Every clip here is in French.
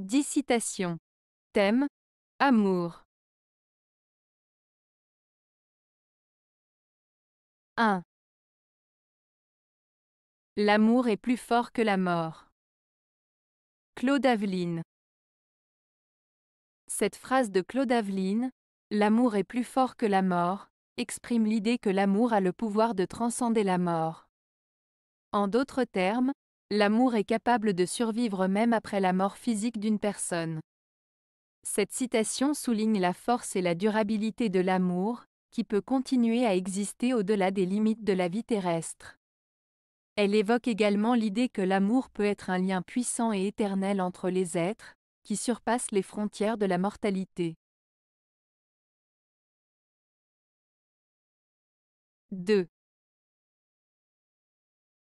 Dissitation. citations. Thème Amour. 1. L'amour est plus fort que la mort. Claude Aveline. Cette phrase de Claude Aveline, L'amour est plus fort que la mort, exprime l'idée que l'amour a le pouvoir de transcender la mort. En d'autres termes, L'amour est capable de survivre même après la mort physique d'une personne. Cette citation souligne la force et la durabilité de l'amour, qui peut continuer à exister au-delà des limites de la vie terrestre. Elle évoque également l'idée que l'amour peut être un lien puissant et éternel entre les êtres, qui surpasse les frontières de la mortalité. 2.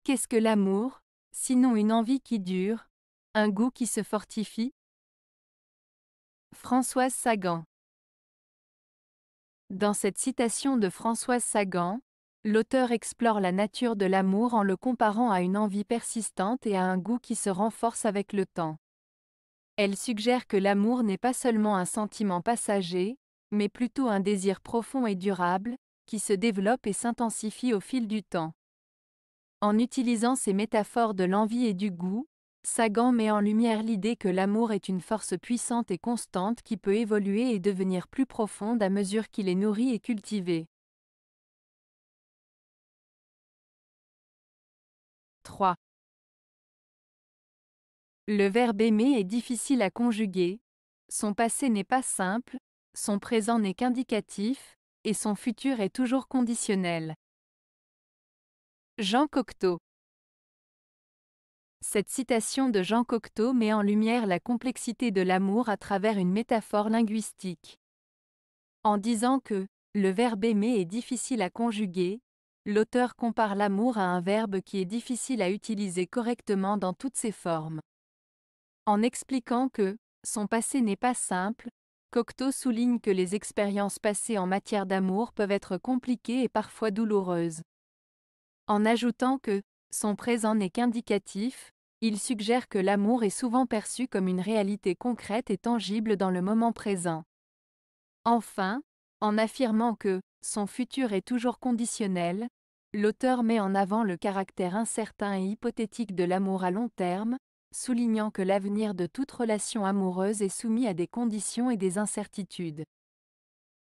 Qu'est-ce que l'amour sinon une envie qui dure, un goût qui se fortifie Françoise Sagan Dans cette citation de Françoise Sagan, l'auteur explore la nature de l'amour en le comparant à une envie persistante et à un goût qui se renforce avec le temps. Elle suggère que l'amour n'est pas seulement un sentiment passager, mais plutôt un désir profond et durable, qui se développe et s'intensifie au fil du temps. En utilisant ces métaphores de l'envie et du goût, Sagan met en lumière l'idée que l'amour est une force puissante et constante qui peut évoluer et devenir plus profonde à mesure qu'il est nourri et cultivé. 3. Le verbe aimer est difficile à conjuguer, son passé n'est pas simple, son présent n'est qu'indicatif, et son futur est toujours conditionnel. Jean Cocteau Cette citation de Jean Cocteau met en lumière la complexité de l'amour à travers une métaphore linguistique. En disant que le verbe aimer est difficile à conjuguer, l'auteur compare l'amour à un verbe qui est difficile à utiliser correctement dans toutes ses formes. En expliquant que son passé n'est pas simple, Cocteau souligne que les expériences passées en matière d'amour peuvent être compliquées et parfois douloureuses. En ajoutant que son présent n'est qu'indicatif, il suggère que l'amour est souvent perçu comme une réalité concrète et tangible dans le moment présent. Enfin, en affirmant que son futur est toujours conditionnel, l'auteur met en avant le caractère incertain et hypothétique de l'amour à long terme, soulignant que l'avenir de toute relation amoureuse est soumis à des conditions et des incertitudes.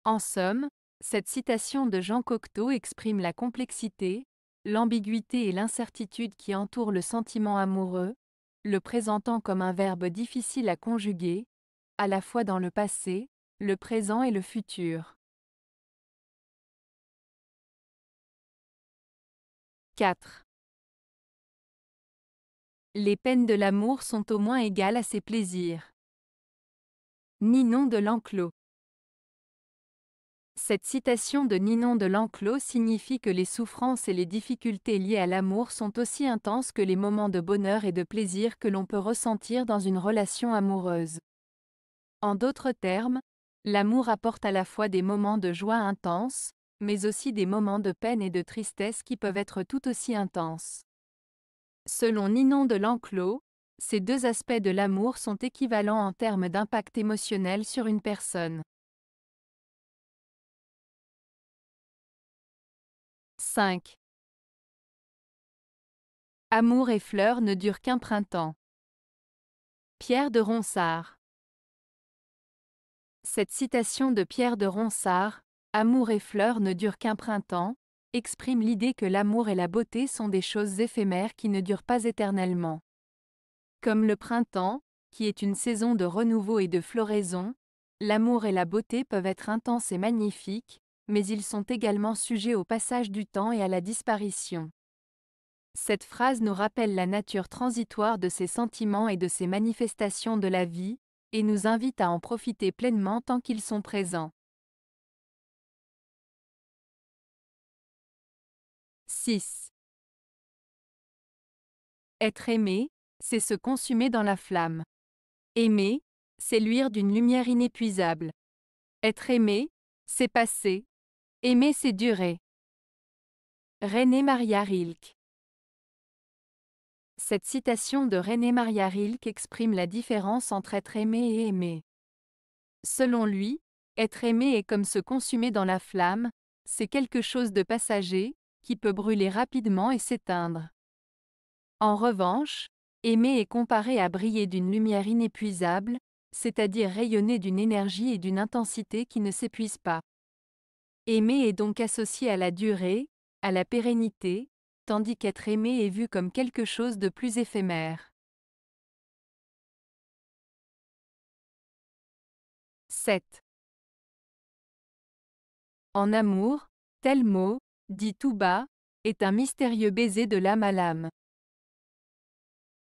En somme, cette citation de Jean Cocteau exprime la complexité, l'ambiguïté et l'incertitude qui entourent le sentiment amoureux, le présentant comme un verbe difficile à conjuguer, à la fois dans le passé, le présent et le futur. 4. Les peines de l'amour sont au moins égales à ses plaisirs. Ninon de l'enclos. Cette citation de Ninon de l'Enclos signifie que les souffrances et les difficultés liées à l'amour sont aussi intenses que les moments de bonheur et de plaisir que l'on peut ressentir dans une relation amoureuse. En d'autres termes, l'amour apporte à la fois des moments de joie intense, mais aussi des moments de peine et de tristesse qui peuvent être tout aussi intenses. Selon Ninon de l'Enclos, ces deux aspects de l'amour sont équivalents en termes d'impact émotionnel sur une personne. 5. Amour et fleurs ne durent qu'un printemps. Pierre de Ronsard. Cette citation de Pierre de Ronsard, Amour et fleurs ne durent qu'un printemps, exprime l'idée que l'amour et la beauté sont des choses éphémères qui ne durent pas éternellement. Comme le printemps, qui est une saison de renouveau et de floraison, l'amour et la beauté peuvent être intenses et magnifiques, mais ils sont également sujets au passage du temps et à la disparition. Cette phrase nous rappelle la nature transitoire de ces sentiments et de ces manifestations de la vie, et nous invite à en profiter pleinement tant qu'ils sont présents. 6. Être aimé, c'est se consumer dans la flamme. Aimer, c'est luire d'une lumière inépuisable. Être aimé, c'est passer, Aimer c'est durer. René Maria Rilke Cette citation de René Maria Rilke exprime la différence entre être aimé et aimé. Selon lui, être aimé est comme se consumer dans la flamme, c'est quelque chose de passager, qui peut brûler rapidement et s'éteindre. En revanche, aimer est comparé à briller d'une lumière inépuisable, c'est-à-dire rayonner d'une énergie et d'une intensité qui ne s'épuisent pas. Aimer est donc associé à la durée, à la pérennité, tandis qu'être aimé est vu comme quelque chose de plus éphémère. 7. En amour, tel mot, dit tout bas, est un mystérieux baiser de l'âme à l'âme.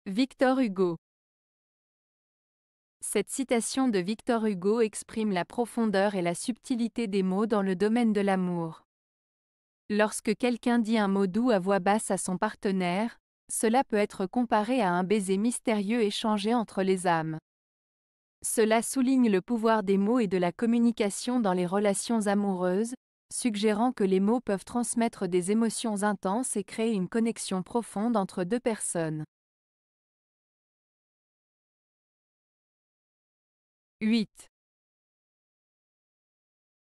Victor Hugo cette citation de Victor Hugo exprime la profondeur et la subtilité des mots dans le domaine de l'amour. Lorsque quelqu'un dit un mot doux à voix basse à son partenaire, cela peut être comparé à un baiser mystérieux échangé entre les âmes. Cela souligne le pouvoir des mots et de la communication dans les relations amoureuses, suggérant que les mots peuvent transmettre des émotions intenses et créer une connexion profonde entre deux personnes. 8.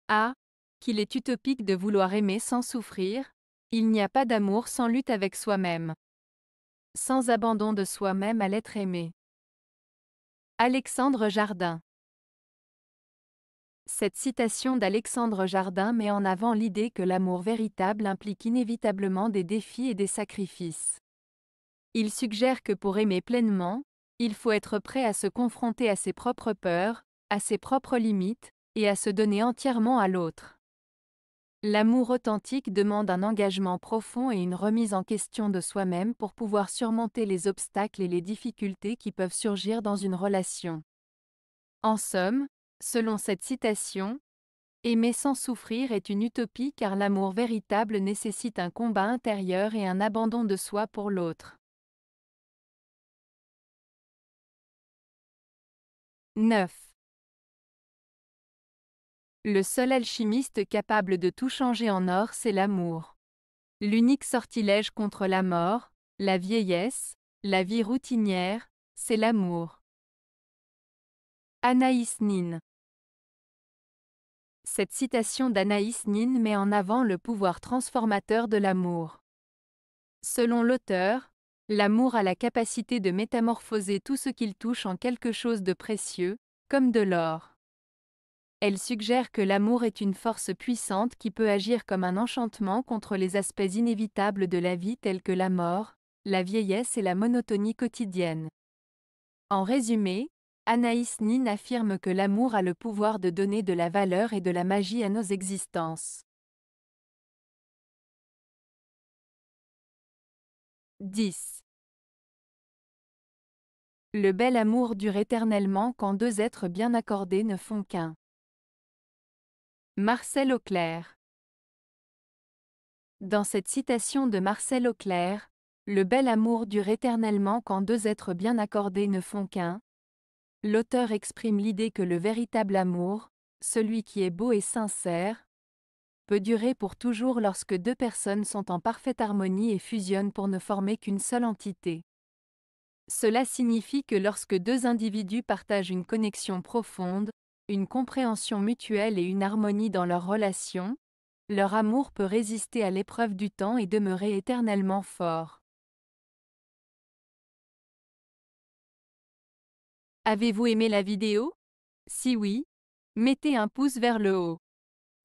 A. Qu'il est utopique de vouloir aimer sans souffrir, il n'y a pas d'amour sans lutte avec soi-même. Sans abandon de soi-même à l'être aimé. Alexandre Jardin. Cette citation d'Alexandre Jardin met en avant l'idée que l'amour véritable implique inévitablement des défis et des sacrifices. Il suggère que pour aimer pleinement, il faut être prêt à se confronter à ses propres peurs, à ses propres limites, et à se donner entièrement à l'autre. L'amour authentique demande un engagement profond et une remise en question de soi-même pour pouvoir surmonter les obstacles et les difficultés qui peuvent surgir dans une relation. En somme, selon cette citation, Aimer sans souffrir est une utopie car l'amour véritable nécessite un combat intérieur et un abandon de soi pour l'autre. 9. Le seul alchimiste capable de tout changer en or, c'est l'amour. L'unique sortilège contre la mort, la vieillesse, la vie routinière, c'est l'amour. Anaïs Nin Cette citation d'Anaïs Nin met en avant le pouvoir transformateur de l'amour. Selon l'auteur, L'amour a la capacité de métamorphoser tout ce qu'il touche en quelque chose de précieux, comme de l'or. Elle suggère que l'amour est une force puissante qui peut agir comme un enchantement contre les aspects inévitables de la vie tels que la mort, la vieillesse et la monotonie quotidienne. En résumé, Anaïs Nin affirme que l'amour a le pouvoir de donner de la valeur et de la magie à nos existences. 10. Le bel amour dure éternellement quand deux êtres bien accordés ne font qu'un. Marcel Auclair Dans cette citation de Marcel Auclair, le bel amour dure éternellement quand deux êtres bien accordés ne font qu'un. L'auteur exprime l'idée que le véritable amour, celui qui est beau et sincère, peut durer pour toujours lorsque deux personnes sont en parfaite harmonie et fusionnent pour ne former qu'une seule entité. Cela signifie que lorsque deux individus partagent une connexion profonde, une compréhension mutuelle et une harmonie dans leur relation, leur amour peut résister à l'épreuve du temps et demeurer éternellement fort. Avez-vous aimé la vidéo Si oui, mettez un pouce vers le haut.